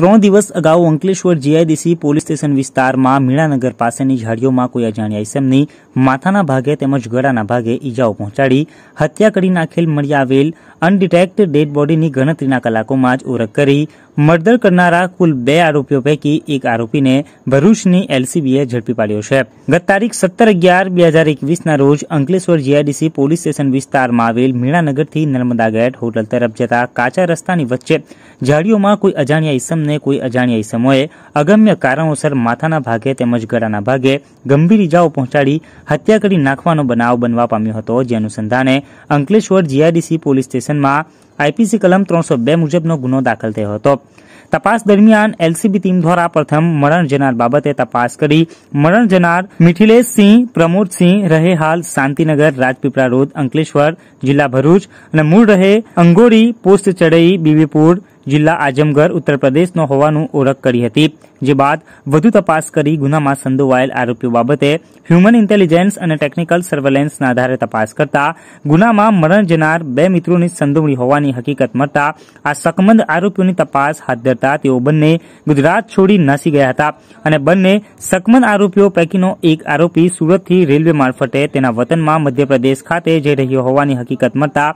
ત્રણ દિવસ અગાઉ અંકલેશ્વર જીઆઈડીસી પોલીસ સ્ટેશન વિસ્તારમાં મીણાનગર પાસેની ઝાડીઓમાં કોઈ અજાણ્યા ઇસમની માથાના ભાગે તેમજ ગળાના ભાગે ઈજાઓ પહોંચાડી હત્યા કરી નાખેલ મળી આવેલ અનડિટેક્ટ ડેડ બોડીની ગણતરીના કલાકોમાં જ ઓળખ કરી મર્દર કરનારા કુલ બે આરોપીઓ પૈકી એક આરોપીને ભરૂચની એલસીબીએ ઝડપી પાડ્યો છે ગત તારીખ સત્તર અગિયાર બે હજાર એકવીસના રોજ અંકલેશ્વર જીઆઈડીસી પોલીસ સ્ટેશન વિસ્તારમાં આવેલ મીણાનગરથી નર્મદા ગેટ હોટલ તરફ જતા કાચા રસ્તાની વચ્ચે ઝાડીઓમાં કોઈ અજાણ્યા ઇસમને કોઈ અજાણ્યા ઈસમોએ અગમ્ય કારણોસર માથાના ભાગે તેમજ ગળાના ભાગે ગંભીર ઇજાઓ પહોંચાડી હત્યા કરી નાખવાનો બનાવ બનવા પામ્યો હતો જે અનુસંધાને અંકલેશ્વર જીઆઈડીસી પોલીસ સ્ટેશનમાં આઈપીસી કલમ ત્રણસો બે મુજબનો ગુનો દાખલ થયો હતો તપાસ દરમિયાન એલસીબી ટીમ દ્વારા પ્રથમ મરણ જનાર બાબતે તપાસ કરી મરણ જનાર મિથિલેશસિંહ પ્રમોદસિંહ રહે હાલ શાંતિનગર રાજપીપળા રોડ અંકલેશ્વર જિલ્લા ભરૂચ અને મૂળ રહે અંગોરી પોસ્ટ ચડઈ બીવીપુર જિલ્લા આજમગઢ ઉત્તર પ્રદેશનો હોવાનું ઓળખ કરી હતી જે બાદ વધુ તપાસ કરી ગુનામાં સંડોવાયેલ આરોપીઓ બાબતે હ્યુમન ઇન્ટેલિજન્સ અને ટેકનિકલ સર્વેલન્સના આધારે તપાસ કરતા ગુનામાં મરણ જનાર બે મિત્રોની સંડોવણી હોવાની હકીકત મળતા આ સકમંદ આરોપીઓની તપાસ હાથ ધરતા તેઓ બંને ગુજરાત છોડી નાસી ગયા હતા અને બંને સકમંદ આરોપીઓ પૈકીનો એક આરોપી સુરતથી રેલવે મારફતે તેના વતનમાં મધ્યપ્રદેશ ખાતે જઈ રહ્યો હોવાની હકીકત મળતા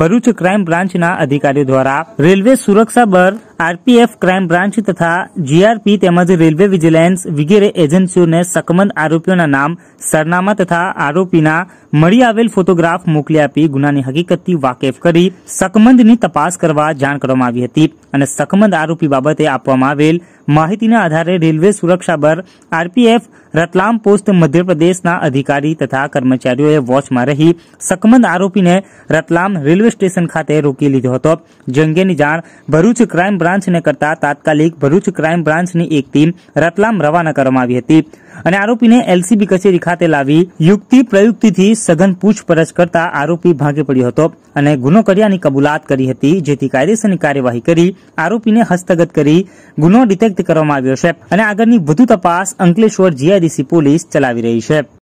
ભરૂચ ક્રાઇમ બ્રાન્ચના અધિકારીઓ દ્વારા રેલવે સુરક્ષા બળ આરપીએફ ક્રાઇમ બ્રાન્ચ તથા જીઆરપી તેમજ રેલવે વિજિલન્સ વગેરે એજન્સીઓને સકમંદ આરોપીઓના નામ સરનામા તથા આરોપીના મળી આવેલ ફોટોગ્રાફ મોકલી આપી ગુનાની હકીકતથી વાકેફ કરી સકમંદની તપાસ કરવા જાણ કરવામાં આવી હતી અને સકમંદ આરોપી બાબતે આપવામાં આવેલ માહિતીના આધારે રેલવે સુરક્ષા બળ આરપીએફ રતલામ પોસ્ટ મધ્યપ્રદેશના અધિકારી તથા કર્મચારીઓએ વોચમાં રહી સકમંદ આરોપીને રતલામ રેલવે સ્ટેશન ખાતે રોકી લીધો હતો જે અંગેની જાણ ભરૂચ ક્રાઇમ બ્રાન્ચ બ્રાન્ચને કરતા તાત્કાલિક ભરૂચ ક્રાઇમ બ્રાન્ચની એક ટીમ રતલામ રવાના કરવામાં આવી હતી અને આરોપીને એલસીબી કચેરી ખાતે લાવી યુક્તિ પ્રયુક્તિથી સઘન પૂછપરછ કરતા આરોપી ભાગે પડ્યો હતો અને ગુનો કર્યાની કબૂલાત કરી હતી જેથી કાયદેસરની કાર્યવાહી કરી આરોપીને હસ્તગત કરી ગુનો ડિટેક્ટ કરવામાં આવ્યો છે અને આગળની વધુ તપાસ અંકલેશ્વર જીઆઈડીસી પોલીસ ચલાવી રહી છે